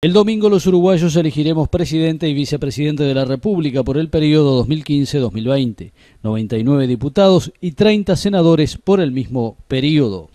El domingo los uruguayos elegiremos presidente y vicepresidente de la República por el periodo 2015-2020, 99 diputados y 30 senadores por el mismo periodo.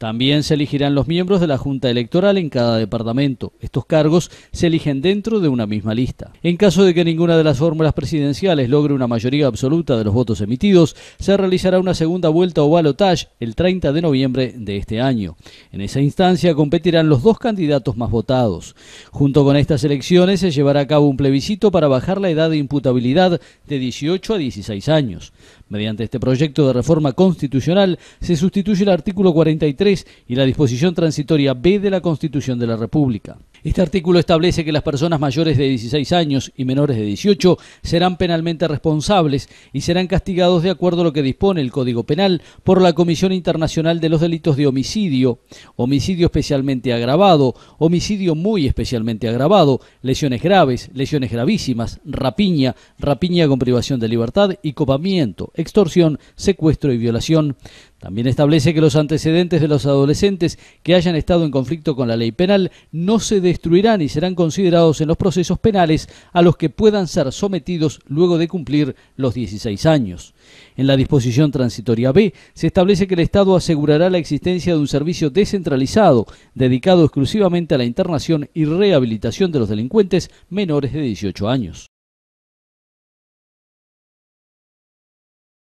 También se elegirán los miembros de la Junta Electoral en cada departamento. Estos cargos se eligen dentro de una misma lista. En caso de que ninguna de las fórmulas presidenciales logre una mayoría absoluta de los votos emitidos, se realizará una segunda vuelta o balotaje el 30 de noviembre de este año. En esa instancia competirán los dos candidatos más votados. Junto con estas elecciones se llevará a cabo un plebiscito para bajar la edad de imputabilidad de 18 a 16 años. Mediante este proyecto de reforma constitucional se sustituye el artículo 43 y la disposición transitoria B de la Constitución de la República. Este artículo establece que las personas mayores de 16 años y menores de 18 serán penalmente responsables y serán castigados de acuerdo a lo que dispone el Código Penal por la Comisión Internacional de los Delitos de Homicidio, homicidio especialmente agravado, homicidio muy especialmente agravado, lesiones graves, lesiones gravísimas, rapiña, rapiña con privación de libertad y copamiento, extorsión, secuestro y violación. También establece que los antecedentes de los adolescentes que hayan estado en conflicto con la ley penal no se destruirán y serán considerados en los procesos penales a los que puedan ser sometidos luego de cumplir los 16 años. En la disposición transitoria B se establece que el Estado asegurará la existencia de un servicio descentralizado dedicado exclusivamente a la internación y rehabilitación de los delincuentes menores de 18 años.